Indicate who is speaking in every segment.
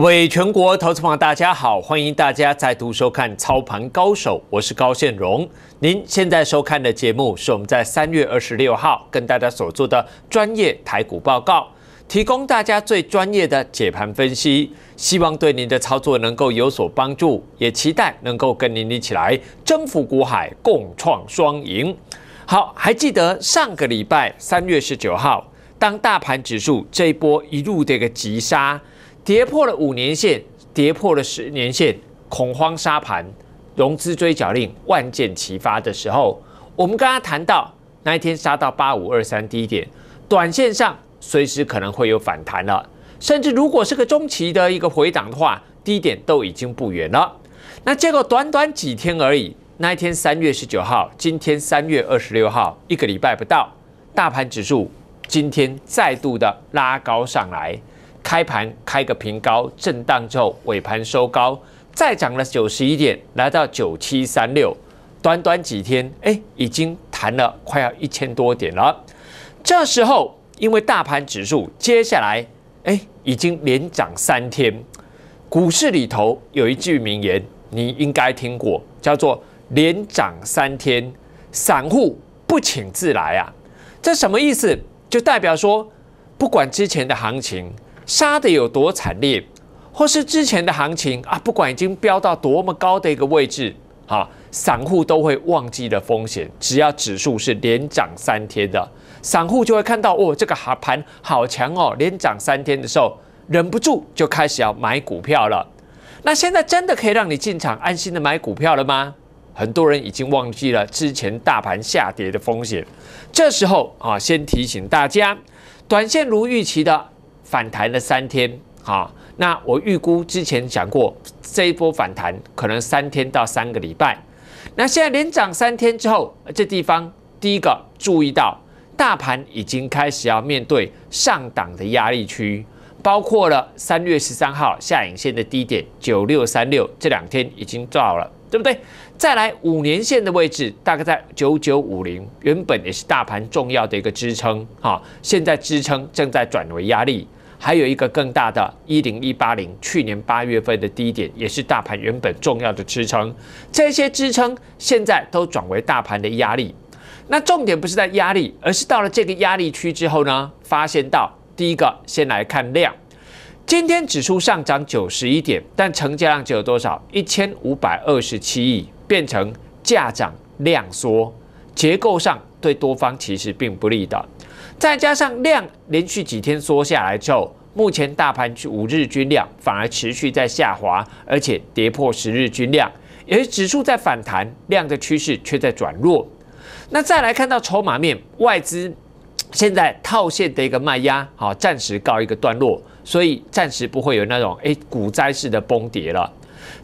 Speaker 1: 各位全国投资朋友，大家好！欢迎大家再度收看《操盘高手》，我是高宪荣。您现在收看的节目是我们在三月二十六号跟大家所做的专业台股报告，提供大家最专业的解盘分析，希望对您的操作能够有所帮助，也期待能够跟您一起来征服股海，共创双赢。好，还记得上个礼拜三月十九号，当大盘指数这一波一路的一个急杀。跌破了五年线，跌破了十年线，恐慌杀盘，融资追缴令，万箭齐发的时候，我们刚刚谈到那一天杀到八五二三低点，短线上随时可能会有反弹了，甚至如果是个中期的一个回档的话，低点都已经不远了。那结果短短几天而已，那一天三月十九号，今天三月二十六号，一个礼拜不到，大盘指数今天再度的拉高上来。开盘开个平高震荡之后，尾盘收高，再涨了九十一点，来到九七三六，短短几天，哎，已经弹了快要一千多点了。这时候，因为大盘指数接下来，哎，已经连涨三天，股市里头有一句名言，你应该听过，叫做“连涨三天，散户不请自来”啊。这什么意思？就代表说，不管之前的行情。杀的有多惨烈，或是之前的行情啊，不管已经飙到多么高的一个位置，啊，散户都会忘记了风险。只要指数是连涨三天的，散户就会看到，哦，这个盘好强哦，连涨三天的时候，忍不住就开始要买股票了。那现在真的可以让你进场安心的买股票了吗？很多人已经忘记了之前大盘下跌的风险。这时候啊，先提醒大家，短线如预期的。反弹了三天，好，那我预估之前讲过，这一波反弹可能三天到三个礼拜。那现在连涨三天之后，这地方第一个注意到，大盘已经开始要面对上档的压力区，包括了三月十三号下影线的低点九六三六，这两天已经到了，对不对？再来五年线的位置大概在九九五零，原本也是大盘重要的一个支撑，哈，现在支撑正在转为压力。还有一个更大的一零一八零，去年八月份的低点也是大盘原本重要的支撑，这些支撑现在都转为大盘的压力。那重点不是在压力，而是到了这个压力区之后呢，发现到第一个先来看量，今天指数上涨九十一点，但成交量只有多少一千五百二十七亿，变成价涨量缩，结构上对多方其实并不利的。再加上量连续几天缩下来之后，目前大盘五日均量反而持续在下滑，而且跌破十日均量，也是指数在反弹，量的趋势却在转弱。那再来看到筹码面，外资现在套现的一个卖压，好，暂时告一个段落，所以暂时不会有那种哎股灾式的崩跌了。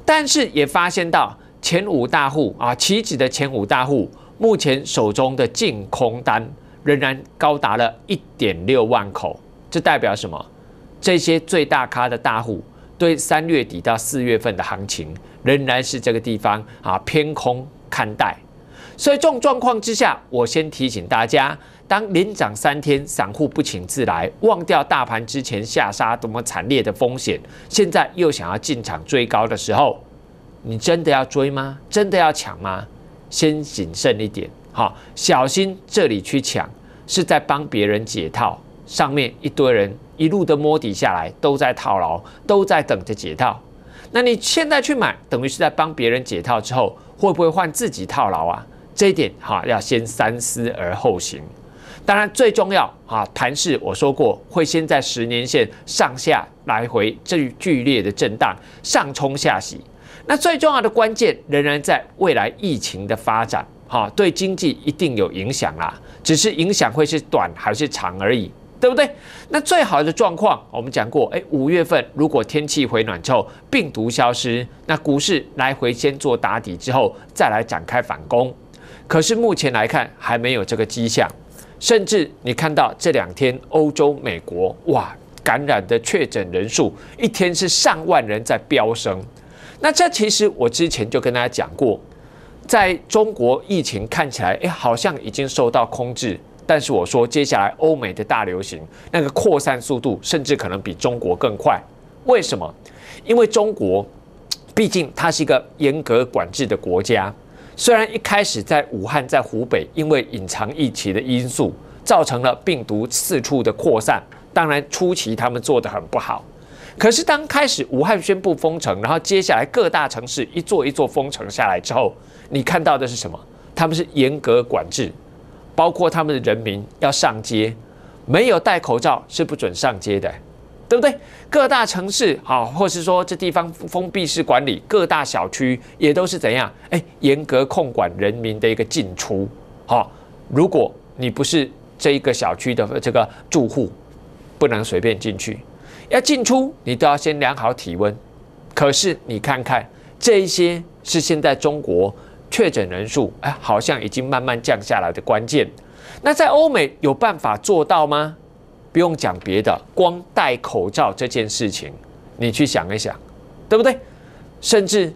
Speaker 1: 但是也发现到前五大户啊，期指的前五大户目前手中的净空单。仍然高达了一点六万口，这代表什么？这些最大咖的大户对三月底到四月份的行情仍然是这个地方啊偏空看待。所以这种状况之下，我先提醒大家：当连涨三天，散户不请自来，忘掉大盘之前下杀多么惨烈的风险，现在又想要进场追高的时候，你真的要追吗？真的要抢吗？先谨慎一点，好，小心这里去抢。是在帮别人解套，上面一堆人一路的摸底下来，都在套牢，都在等着解套。那你现在去买，等于是在帮别人解套之后，会不会换自己套牢啊？这一点哈，要先三思而后行。当然，最重要啊，盘势我说过，会先在十年线上下来回这剧烈的震荡，上冲下洗。那最重要的关键，仍然在未来疫情的发展。好，对经济一定有影响啦，只是影响会是短还是长而已，对不对？那最好的状况，我们讲过，哎，五月份如果天气回暖之后，病毒消失，那股市来回先做打底之后，再来展开反攻。可是目前来看，还没有这个迹象，甚至你看到这两天欧洲、美国，哇，感染的确诊人数一天是上万人在飙升。那这其实我之前就跟大家讲过。在中国疫情看起来，哎，好像已经受到控制。但是我说，接下来欧美的大流行，那个扩散速度甚至可能比中国更快。为什么？因为中国，毕竟它是一个严格管制的国家。虽然一开始在武汉、在湖北，因为隐藏疫情的因素，造成了病毒四处的扩散。当然初期他们做得很不好。可是当开始武汉宣布封城，然后接下来各大城市一座一座封城下来之后，你看到的是什么？他们是严格管制，包括他们的人民要上街，没有戴口罩是不准上街的，对不对？各大城市好，或是说这地方封闭式管理，各大小区也都是怎样？哎，严格控管人民的一个进出。好，如果你不是这一个小区的这个住户，不能随便进去。要进出，你都要先量好体温。可是你看看，这一些是现在中国。确诊人数哎，好像已经慢慢降下来的关键。那在欧美有办法做到吗？不用讲别的，光戴口罩这件事情，你去想一想，对不对？甚至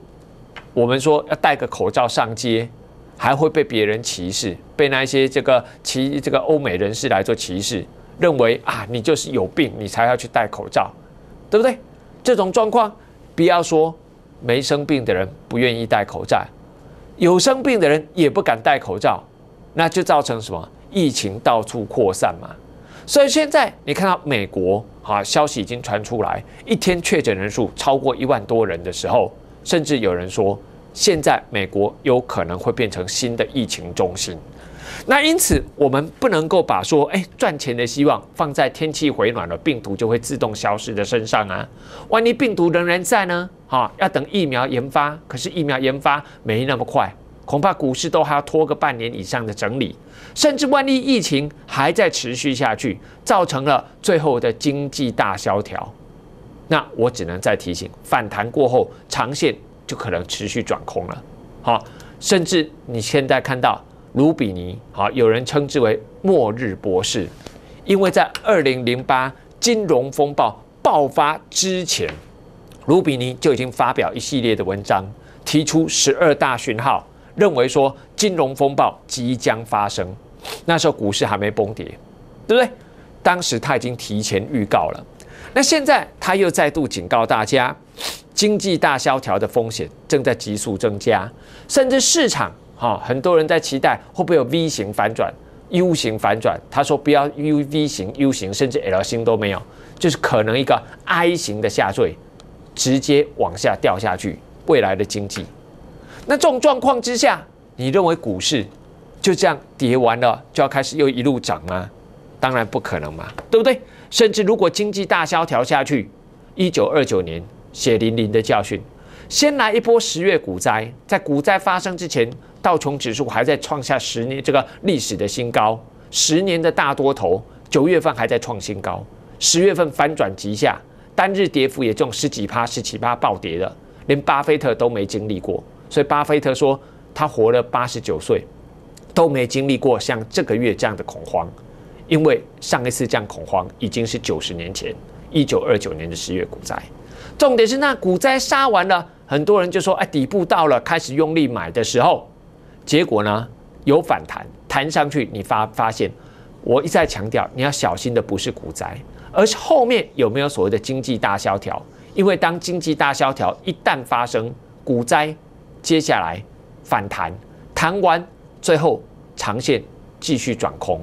Speaker 1: 我们说要戴个口罩上街，还会被别人歧视，被那些这个歧这个欧美人士来做歧视，认为啊，你就是有病，你才要去戴口罩，对不对？这种状况，不要说没生病的人不愿意戴口罩。有生病的人也不敢戴口罩，那就造成什么疫情到处扩散嘛。所以现在你看到美国啊，消息已经传出来，一天确诊人数超过一万多人的时候，甚至有人说，现在美国有可能会变成新的疫情中心。那因此，我们不能够把说，哎，赚钱的希望放在天气回暖了，病毒就会自动消失的身上啊。万一病毒仍然在呢？哈，要等疫苗研发，可是疫苗研发没那么快，恐怕股市都还要拖个半年以上的整理。甚至万一疫情还在持续下去，造成了最后的经济大萧条，那我只能再提醒，反弹过后，长线就可能持续转空了。好，甚至你现在看到。卢比尼，好，有人称之为“末日博士”，因为在2008金融风暴爆发之前，卢比尼就已经发表一系列的文章，提出十二大讯号，认为说金融风暴即将发生。那时候股市还没崩跌，对不对？当时他已经提前预告了。那现在他又再度警告大家，经济大萧条的风险正在急速增加，甚至市场。好，很多人在期待会不会有 V 型反转、U 型反转？他说不要 U、V 型、U 型，甚至 L 型都没有，就是可能一个 I 型的下坠，直接往下掉下去。未来的经济，那这种状况之下，你认为股市就这样跌完了，就要开始又一路涨吗？当然不可能嘛，对不对？甚至如果经济大萧条下去，一九二九年血淋淋的教训，先来一波十月股灾，在股灾发生之前。道琼指数还在创下十年这个历史的新高，十年的大多头，九月份还在创新高，十月份反转极下，单日跌幅也中十几趴、十七趴暴跌的，连巴菲特都没经历过。所以巴菲特说，他活了八十九岁，都没经历过像这个月这样的恐慌，因为上一次这样恐慌已经是九十年前，一九二九年的十月股灾。重点是那股灾杀完了，很多人就说：“哎，底部到了，开始用力买的时候。”结果呢？有反弹，弹上去你发发现，我一再强调，你要小心的不是股灾，而是后面有没有所谓的经济大萧条。因为当经济大萧条一旦发生，股灾，接下来反弹，弹完最后长线继续转空，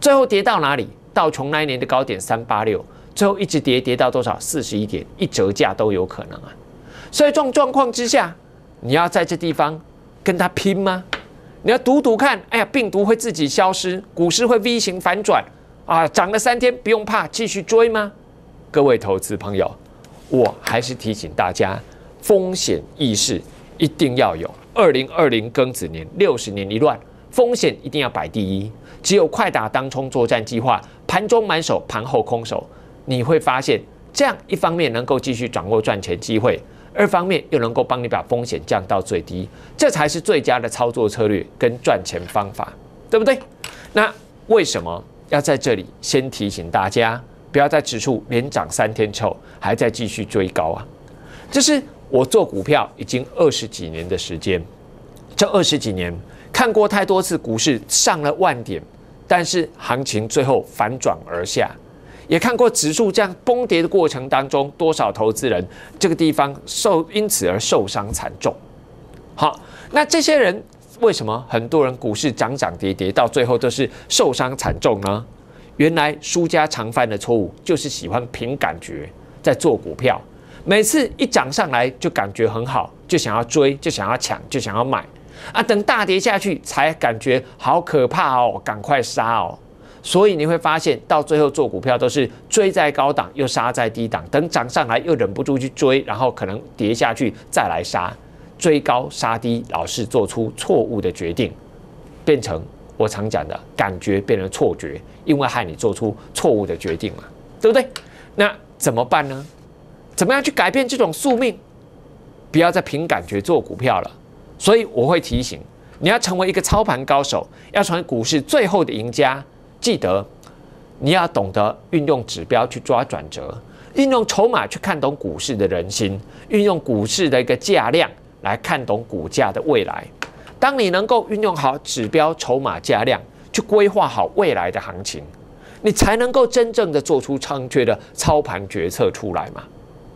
Speaker 1: 最后跌到哪里？到那一年的高点三八六，最后一直跌跌到多少？四十一点，一折价都有可能啊。所以这种状况之下，你要在这地方跟他拼吗？你要赌赌看，哎呀，病毒会自己消失，股市会 V 型反转啊？涨了三天，不用怕，继续追吗？各位投资朋友，我还是提醒大家，风险意识一定要有。二零二零庚子年六十年一乱，风险一定要摆第一。只有快打当冲作战计划，盘中满手，盘后空手，你会发现这样一方面能够继续掌握赚钱机会。二方面又能够帮你把风险降到最低，这才是最佳的操作策略跟赚钱方法，对不对？那为什么要在这里先提醒大家，不要在指数连涨三天之后，还在继续追高啊？就是我做股票已经二十几年的时间，这二十几年看过太多次股市上了万点，但是行情最后反转而下。也看过指数这样崩跌的过程当中，多少投资人这个地方受因此而受伤惨重。好，那这些人为什么很多人股市涨涨跌跌，到最后都是受伤惨重呢？原来输家常犯的错误就是喜欢凭感觉在做股票，每次一涨上来就感觉很好，就想要追，就想要抢，就想要买啊，等大跌下去才感觉好可怕哦，赶快杀哦。所以你会发现，到最后做股票都是追在高档，又杀在低档，等涨上来又忍不住去追，然后可能跌下去再来杀，追高杀低，老是做出错误的决定，变成我常讲的感觉变成错觉，因为害你做出错误的决定嘛，对不对？那怎么办呢？怎么样去改变这种宿命？不要再凭感觉做股票了。所以我会提醒，你要成为一个操盘高手，要成为股市最后的赢家。记得你要懂得运用指标去抓转折，运用筹码去看懂股市的人心，运用股市的一个价量来看懂股价的未来。当你能够运用好指标、筹码、价量，去规划好未来的行情，你才能够真正的做出正确的操盘决策出来嘛，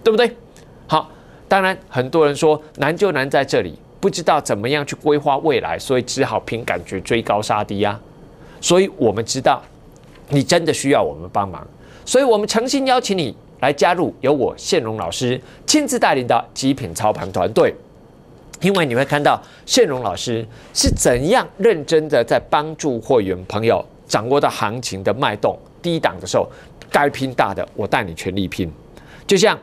Speaker 1: 对不对？好，当然很多人说难就难在这里，不知道怎么样去规划未来，所以只好凭感觉追高杀低啊。所以，我们知道你真的需要我们帮忙，所以我们诚心邀请你来加入由我线荣老师亲自带领的极品操盘团队。因为你会看到线荣老师是怎样认真的在帮助会员朋友掌握到行情的脉动。低档的时候该拼大的，我带你全力拼。就像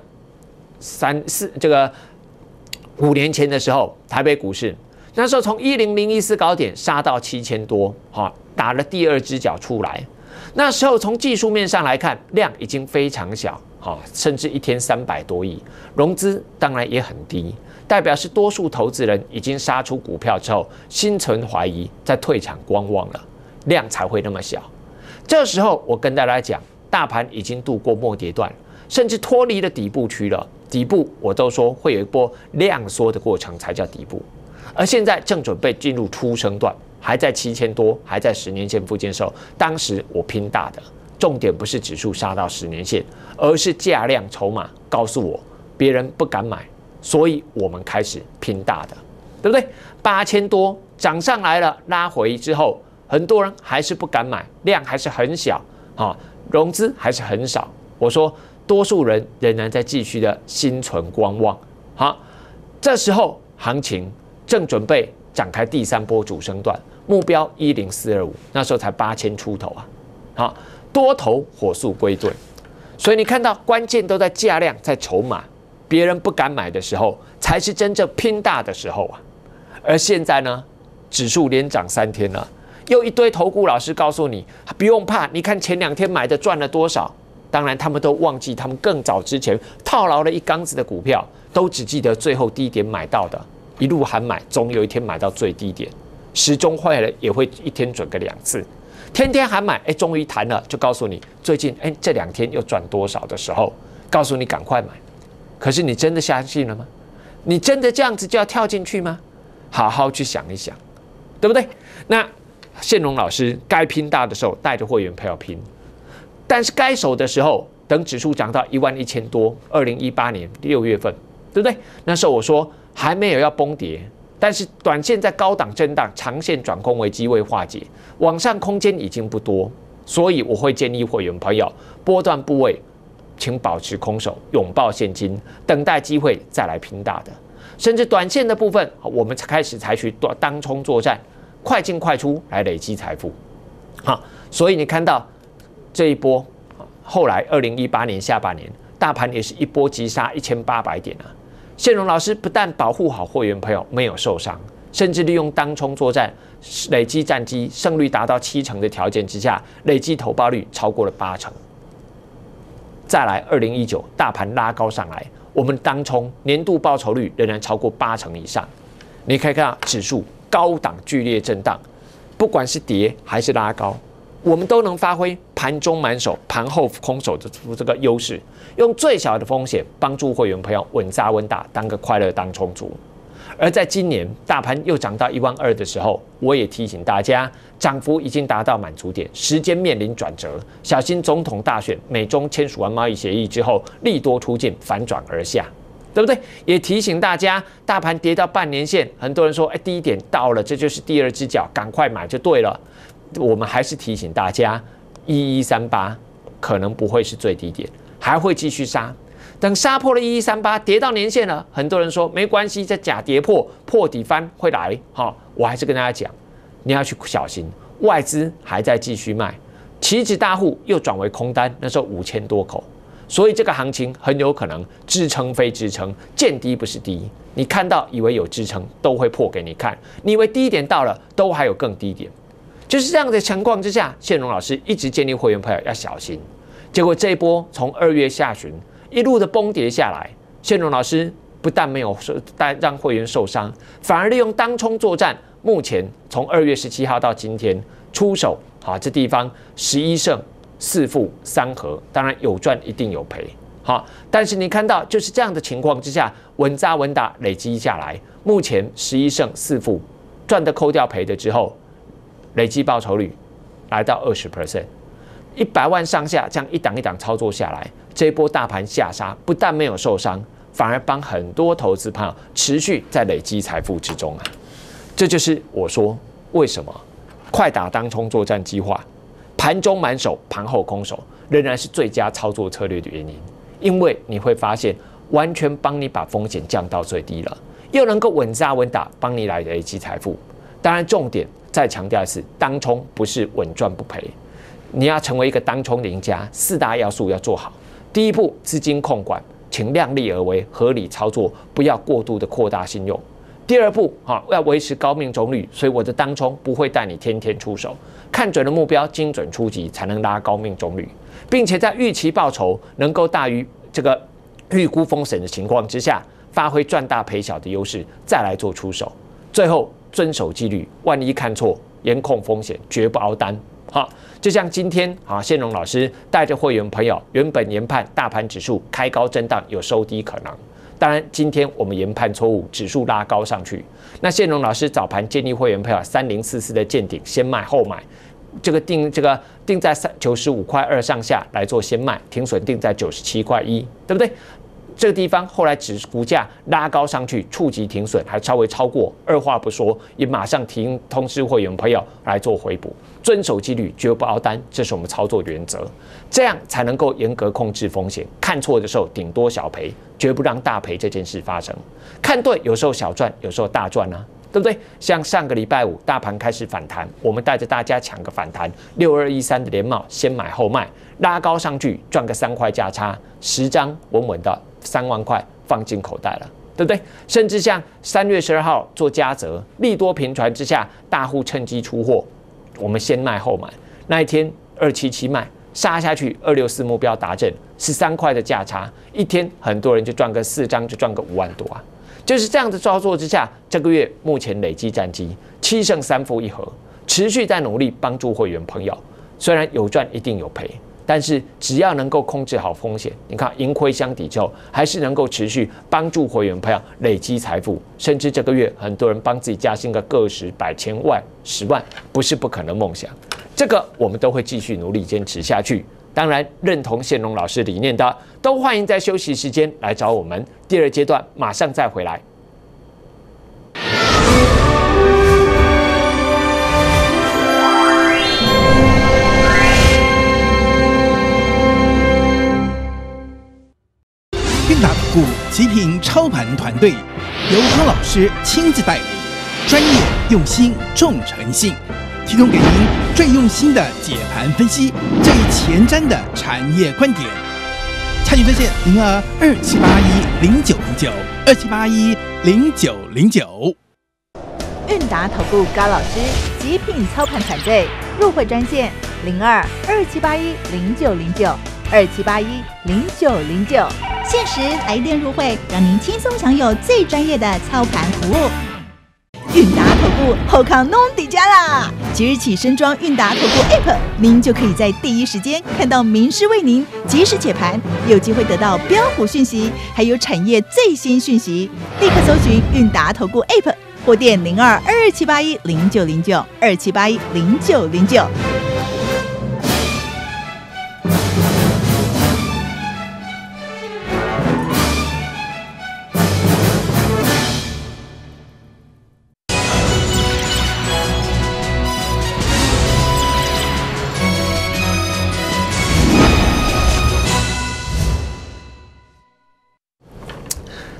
Speaker 1: 三四这个五年前的时候，台北股市那时候从一零零一四高点杀到七千多，哈。打了第二只脚出来，那时候从技术面上来看，量已经非常小，哈，甚至一天三百多亿融资，当然也很低，代表是多数投资人已经杀出股票之后，心存怀疑，在退场观望了，量才会那么小。这时候我跟大家讲，大盘已经度过末跌段，甚至脱离了底部区了，底部我都说会有一波量缩的过程才叫底部。而现在正准备进入初升段，还在七千多，还在十年线附近的时候，当时我拼大的，重点不是指数杀到十年线，而是价量筹码告诉我，别人不敢买，所以我们开始拼大的，对不对？八千多涨上来了，拉回之后，很多人还是不敢买，量还是很小啊，融资还是很少。我说，多数人仍然在继续的心存观望，好，这时候行情。正准备展开第三波主升段，目标一零四二五，那时候才八千出头啊！好，多头火速归队，所以你看到关键都在价量，在筹码，别人不敢买的时候，才是真正拼大的时候啊！而现在呢，指数连涨三天了，又一堆投顾老师告诉你不用怕，你看前两天买的赚了多少？当然他们都忘记他们更早之前套牢了一缸子的股票，都只记得最后低点买到的。一路喊买，总有一天买到最低点。时钟坏了也会一天准个两次，天天喊买，哎，终于谈了，就告诉你最近哎这两天又赚多少的时候，告诉你赶快买。可是你真的相信了吗？你真的这样子就要跳进去吗？好好去想一想，对不对？那谢龙老师该拼大的时候带着会员朋友拼，但是该守的时候，等指数涨到一万一千多，二零一八年六月份，对不对？那时候我说。还没有要崩跌，但是短线在高档震荡，长线转空为机会化解，往上空间已经不多，所以我会建议会员朋友，波段部位请保持空手，拥抱现金，等待机会再来拼大的，甚至短线的部分，我们开始采取当冲作战，快进快出来累积财富，好，所以你看到这一波，后来二零一八年下半年，大盘也是一波急杀一千八百点啊。谢荣老师不但保护好货源朋友没有受伤，甚至利用当冲作战，累积战绩胜率达到七成的条件之下，累计投报率超过了八成。再来，二零一九大盘拉高上来，我们当冲年度报酬率仍然超过八成以上。你可以看到指数高档剧烈震荡，不管是跌还是拉高。我们都能发挥盘中满手、盘后空手的这个优势，用最小的风险帮助会员朋友稳扎稳打，当个快乐当充足。而在今年大盘又涨到一万二的时候，我也提醒大家，涨幅已经达到满足点，时间面临转折，小心总统大选、美中签署完贸易协议之后，利多出尽，反转而下，对不对？也提醒大家，大盘跌到半年线，很多人说，哎，第一点到了，这就是第二只脚，赶快买就对了。我们还是提醒大家，一一三八可能不会是最低点，还会继续杀。等杀破了一一三八，跌到年线了，很多人说没关系，这假跌破破底翻会来。好，我还是跟大家讲，你要去小心。外资还在继续卖，期指大户又转为空单，那时候五千多口，所以这个行情很有可能支撑非支撑，见低不是低。你看到以为有支撑，都会破给你看；你以为低点到了，都还有更低点。就是这样的情况之下，谢荣老师一直建议会员朋友要小心。结果这一波从二月下旬一路的崩跌下来，谢荣老师不但没有受，但让会员受伤，反而利用当冲作战。目前从二月十七号到今天，出手好这地方十一胜四负三和，当然有赚一定有赔好。但是你看到就是这样的情况之下，稳扎稳打累积下来，目前十一胜四负，赚的扣掉赔的之后。累计报酬率来到二十 percent，一百万上下，这样一档一档操作下来，这波大盘下杀，不但没有受伤，反而帮很多投资朋友持续在累积财富之中啊！这就是我说为什么快打当冲作战计划，盘中满手，盘后空手，仍然是最佳操作策略的原因，因为你会发现，完全帮你把风险降到最低了，又能够稳扎稳打，帮你来累积财富。当然，重点再强调一次，当冲不是稳赚不赔，你要成为一个当冲赢家，四大要素要做好。第一步，资金控管，请量力而为，合理操作，不要过度的扩大信用。第二步，哈，要维持高命中率，所以我的当冲不会带你天天出手，看准了目标，精准出击，才能拉高命中率，并且在预期报酬能够大于这个预估风险的情况之下，发挥赚大赔小的优势，再来做出手。最后。遵守纪律，万一看错，严控风险，绝不熬单。好，就像今天啊，谢荣老师带着会员朋友，原本研判大盘指数开高震荡，有收低可能。当然，今天我们研判错误，指数拉高上去。那谢荣老师早盘建议会员朋友三零四四的见顶，先卖后买，这个定这个定在三九十五块二上下来做先卖，停损定在九十七块一，对不对？这个地方后来指股价拉高上去，触及停损还稍微超过，二话不说也马上停通知会员朋友来做回补，遵守纪律，绝不熬单，这是我们操作原则，这样才能够严格控制风险。看错的时候顶多小赔，绝不让大赔这件事发生。看对，有时候小赚，有时候大赚呢，对不对？像上个礼拜五大盘开始反弹，我们带着大家抢个反弹，六二一三的连帽先买后卖，拉高上去赚个三块价差，十张稳稳的。三万块放进口袋了，对不对？甚至像三月十二号做加则利多平传之下，大户趁机出货，我们先卖后买，那一天二七七卖杀下去二六四目标达阵，十三块的价差一天很多人就赚个四张，就赚个五万多啊！就是这样的操作之下，这个月目前累计战绩七胜三负一和，持续在努力帮助会员朋友，虽然有赚一定有赔。但是只要能够控制好风险，你看盈亏相抵之后，还是能够持续帮助会员培养累积财富，甚至这个月很多人帮自己加薪个个十百千万十万，不是不可能梦想。这个我们都会继续努力坚持下去。当然认同谢龙老师理念的，都欢迎在休息时间来找我们。第二阶段马上再回来。股极品操盘团队由高老师亲自带领，专业、用心、重诚信，提供给您最用心的解盘分析，最前瞻的产业观点。参与热线：零二二七八一零九零九二七八一零九零九。韵达投顾高老师极品操盘团队入会专线：零二二七八一零九零九。二七八一零九零九，限时来电入会，让您轻松享有最专业的操盘服务。韵达投顾后康弄底家啦！即日起身装韵达投顾 App，您就可以在第一时间看到名师为您及时解盘，有机会得到标普讯息，还有产业最新讯息。立刻搜寻韵达投顾 App，或电零二二七八一零九零九二七八一零九零九。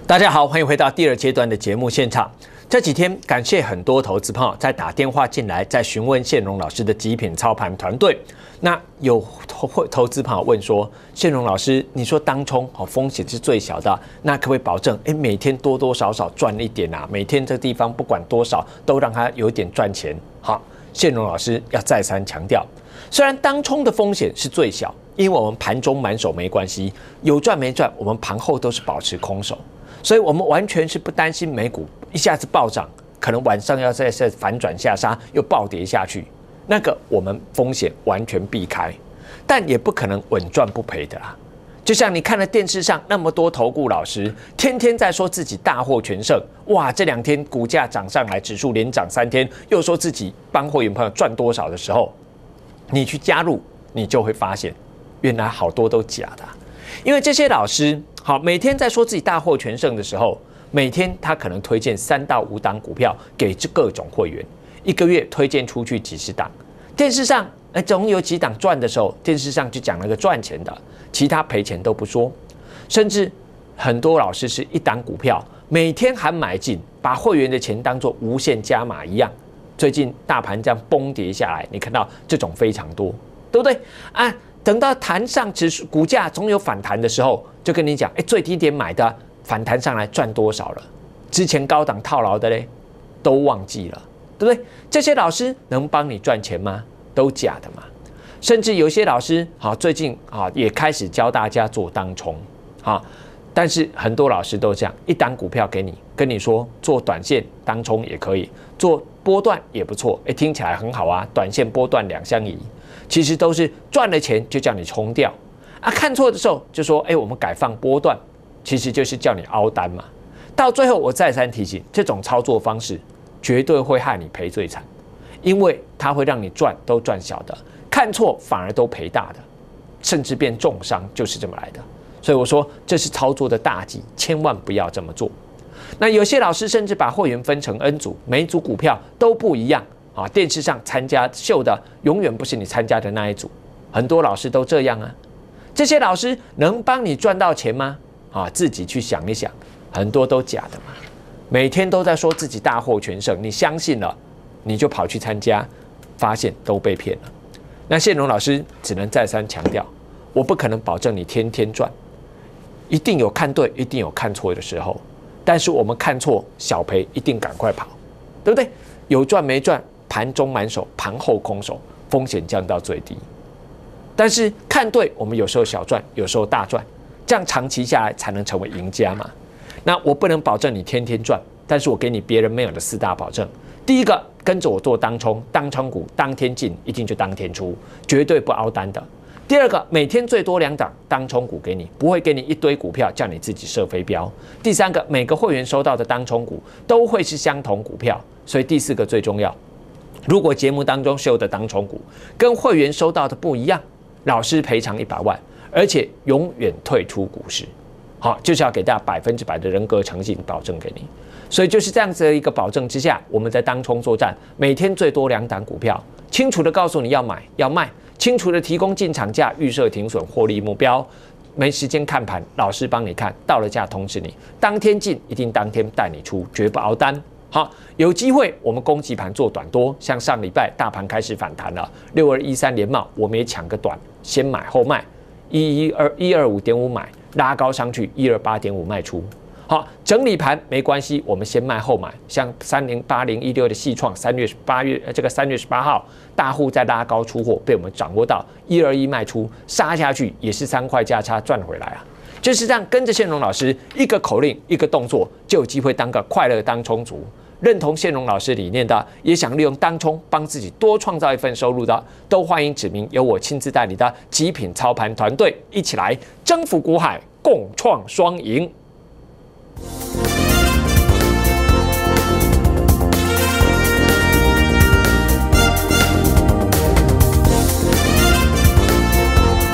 Speaker 1: 大家好，欢迎回到第二阶段的节目现场。这几天感谢很多投资朋友在打电话进来，在询问线荣老师的极品操盘团队。那有投会投资朋友问说，线荣老师，你说当冲哦风险是最小的，那可不可以保证？哎，每天多多少少赚一点啊？每天这地方不管多少，都让它有点赚钱。好，线荣老师要再三强调，虽然当冲的风险是最小，因为我们盘中满手没关系，有赚没赚，我们盘后都是保持空手。所以，我们完全是不担心美股一下子暴涨，可能晚上要再再反转下杀，又暴跌下去。那个，我们风险完全避开，但也不可能稳赚不赔的啦。就像你看了电视上那么多投顾老师，天天在说自己大获全胜，哇，这两天股价涨上来，指数连涨三天，又说自己帮会员朋友赚多少的时候，你去加入，你就会发现，原来好多都假的。因为这些老师好，每天在说自己大获全胜的时候，每天他可能推荐三到五档股票给这各种会员，一个月推荐出去几十档。电视上，哎，总有几档赚的时候，电视上就讲了个赚钱的，其他赔钱都不说。甚至很多老师是一档股票，每天还买进，把会员的钱当做无限加码一样。最近大盘这样崩跌下来，你看到这种非常多，对不对啊？等到盘上指数股价总有反弹的时候，就跟你讲，哎，最低点买的反弹上来赚多少了？之前高档套牢的嘞，都忘记了，对不对？这些老师能帮你赚钱吗？都假的嘛！甚至有些老师，好，最近啊也开始教大家做当冲，啊，但是很多老师都这样，一单股票给你，跟你说做短线当冲也可以，做波段也不错，哎，听起来很好啊，短线波段两相宜。其实都是赚了钱就叫你冲掉，啊，看错的时候就说，哎，我们改放波段，其实就是叫你凹单嘛。到最后我再三提醒，这种操作方式绝对会害你赔最惨，因为它会让你赚都赚小的，看错反而都赔大的，甚至变重伤，就是这么来的。所以我说这是操作的大忌，千万不要这么做。那有些老师甚至把会员分成 N 组，每组股票都不一样。啊，电视上参加秀的永远不是你参加的那一组，很多老师都这样啊。这些老师能帮你赚到钱吗？啊，自己去想一想，很多都假的嘛。每天都在说自己大获全胜，你相信了，你就跑去参加，发现都被骗了。那谢龙老师只能再三强调，我不可能保证你天天赚，一定有看对，一定有看错的时候。但是我们看错小赔，一定赶快跑，对不对？有赚没赚？盘中满手，盘后空手，风险降到最低。但是看对，我们有时候小赚，有时候大赚，这样长期下来才能成为赢家嘛。那我不能保证你天天赚，但是我给你别人没有的四大保证：第一个，跟着我做当冲，当冲股当天进，一定就当天出，绝对不凹单的；第二个，每天最多两档当冲股给你，不会给你一堆股票叫你自己设飞镖；第三个，每个会员收到的当冲股都会是相同股票，所以第四个最重要。如果节目当中秀的当冲股跟会员收到的不一样，老师赔偿一百万，而且永远退出股市。好，就是要给大家百分之百的人格诚信保证给你。所以就是这样子的一个保证之下，我们在当冲作战，每天最多两档股票，清楚的告诉你要买要卖，清楚的提供进场价、预设停损、获利目标。没时间看盘，老师帮你看，到了价通知你，当天进一定当天带你出，绝不熬单。好，有机会我们攻击盘做短多，像上礼拜大盘开始反弹了，六二一三连帽，我们也抢个短，先买后卖，一一二一二五点五买，拉高上去一二八点五卖出。好，整理盘没关系，我们先卖后买，像三零八零一六的系创，三月八月这个三月十八号，大户在拉高出货，被我们掌握到一二一卖出，杀下去也是三块价差赚回来啊。就是这样，跟着谢荣老师一个口令，一个动作，就有机会当个快乐当充足。认同谢荣老师理念的，也想利用当冲帮自己多创造一份收入的，都欢迎指名，由我亲自带你的极品操盘团队一起来征服股海，共创双赢。